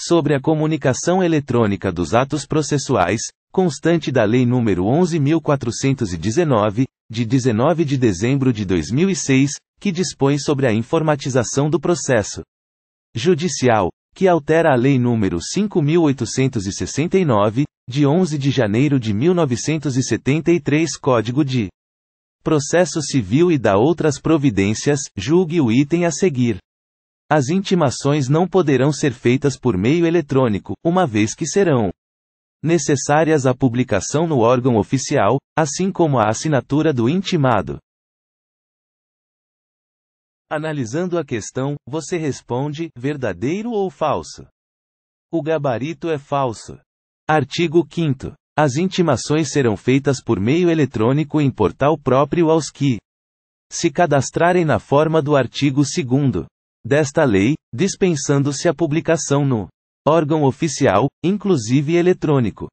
sobre a comunicação eletrônica dos atos processuais, constante da Lei nº 11.419, de 19 de dezembro de 2006, que dispõe sobre a informatização do processo judicial, que altera a Lei nº 5.869, de 11 de janeiro de 1973 Código de Processo Civil e da outras providências, julgue o item a seguir. As intimações não poderão ser feitas por meio eletrônico, uma vez que serão necessárias a publicação no órgão oficial, assim como a assinatura do intimado. Analisando a questão, você responde: verdadeiro ou falso? O gabarito é falso. Artigo 5. As intimações serão feitas por meio eletrônico em portal próprio aos que se cadastrarem na forma do artigo 2 desta lei, dispensando-se a publicação no órgão oficial, inclusive eletrônico.